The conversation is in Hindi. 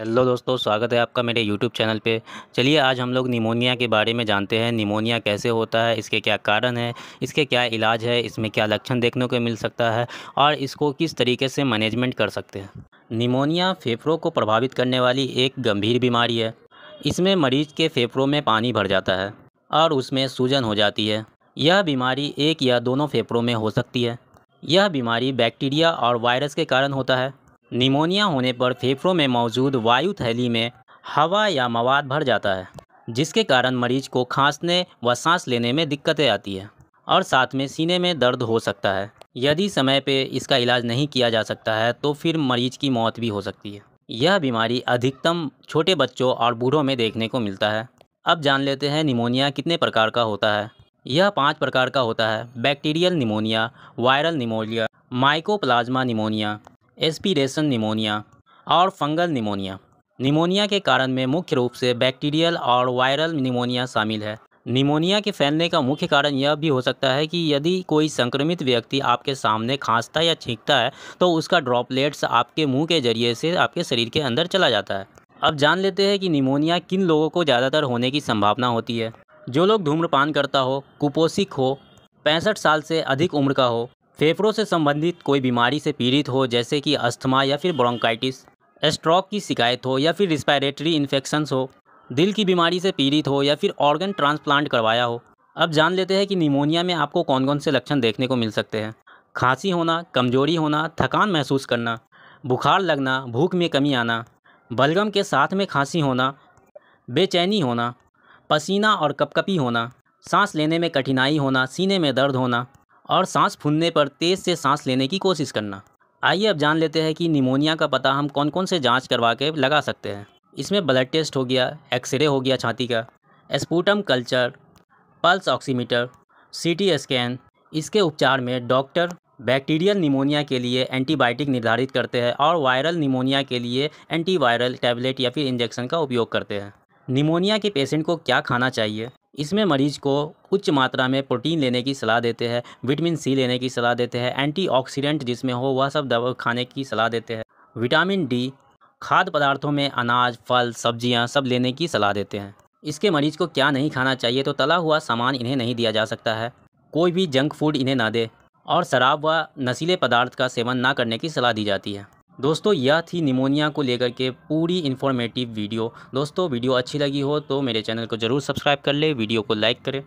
हेलो दोस्तों स्वागत है आपका मेरे यूट्यूब चैनल पे चलिए आज हम लोग निमोनिया के बारे में जानते हैं निमोनिया कैसे होता है इसके क्या कारण है इसके क्या इलाज है इसमें क्या लक्षण देखने को मिल सकता है और इसको किस तरीके से मैनेजमेंट कर सकते हैं निमोनिया फेफड़ों को प्रभावित करने वाली एक गंभीर बीमारी है इसमें मरीज के फेफड़ों में पानी भर जाता है और उसमें सूजन हो जाती है यह बीमारी एक या दोनों फेफड़ों में हो सकती है यह बीमारी बैक्टीरिया और वायरस के कारण होता है निमोनिया होने पर फेफड़ों में मौजूद वायु थैली में हवा या मवाद भर जाता है जिसके कारण मरीज को खांसने व सांस लेने में दिक्कतें आती है और साथ में सीने में दर्द हो सकता है यदि समय पे इसका इलाज नहीं किया जा सकता है तो फिर मरीज की मौत भी हो सकती है यह बीमारी अधिकतम छोटे बच्चों और बूढ़ों में देखने को मिलता है अब जान लेते हैं निमोनिया कितने प्रकार का होता है यह पांच प्रकार का होता है bacterial pneumonia viral pneumonia mycoplasma pneumonia aspiration pneumonia और फंगल निमोनिया निमोनिया के कारण में मुख्य रूप से बैक्टीरियल और वायरल निमोनिया शामिल है निमोनिया के फैलने का मुख्य कारण यह भी हो सकता है कि यदि कोई संक्रमित व्यक्ति आपके सामने खांसता या छींकता है तो उसका ड्रॉपलेट्स आपके मुंह के जरिए से आपके शरीर के अंदर चला जाता है अब जान लेते हैं कि निमोनिया किन लोगों को ज़्यादातर होने की संभावना होती है जो लोग धूम्रपान करता हो कुपोषिक हो पैंसठ साल से अधिक उम्र का हो फेफड़ों से संबंधित कोई बीमारी से पीड़ित हो जैसे कि अस्थमा या फिर ब्रोंकाइटिस स्ट्रोक की शिकायत हो या फिर रिस्पायरेटरी इन्फेक्शंस हो दिल की बीमारी से पीड़ित हो या फिर ऑर्गन ट्रांसप्लांट करवाया हो अब जान लेते हैं कि निमोनिया में आपको कौन कौन से लक्षण देखने को मिल सकते हैं खांसी होना कमजोरी होना थकान महसूस करना बुखार लगना भूख में कमी आना बलगम के साथ में खांसी होना बेचैनी होना पसीना और कपकपी होना सांस लेने में कठिनाई होना सीने में दर्द होना और सांस फूलने पर तेज़ से सांस लेने की कोशिश करना आइए अब जान लेते हैं कि निमोनिया का पता हम कौन कौन से जाँच करवा के लगा सकते हैं इसमें ब्लड टेस्ट हो गया एक्सरे हो गया छाती का sputum culture pulse oximeter C scan इसके उपचार में डॉक्टर बैक्टीरियल निमोनिया के लिए एंटीबायोटिक निर्धारित करते हैं और वायरल निमोनिया के लिए एंटीवायरल टैबलेट या फिर इंजेक्शन का उपयोग करते हैं निमोनिया के पेशेंट को क्या खाना चाहिए इसमें मरीज़ को उच्च मात्रा में प्रोटीन लेने की सलाह देते हैं विटामिन सी लेने की सलाह देते हैं एंटीऑक्सीडेंट जिसमें हो वह सब दवा खाने की सलाह देते हैं विटामिन डी खाद्य पदार्थों में अनाज फल सब्जियां सब लेने की सलाह देते हैं इसके मरीज को क्या नहीं खाना चाहिए तो तला हुआ सामान इन्हें नहीं दिया जा सकता है कोई भी जंक फूड इन्हें ना दे और शराब व नशीले पदार्थ का सेवन ना करने की सलाह दी जाती है दोस्तों यह थी निमोनिया को लेकर के पूरी इन्फॉर्मेटिव वीडियो दोस्तों वीडियो अच्छी लगी हो तो मेरे चैनल को ज़रूर सब्सक्राइब कर ले वीडियो को लाइक करें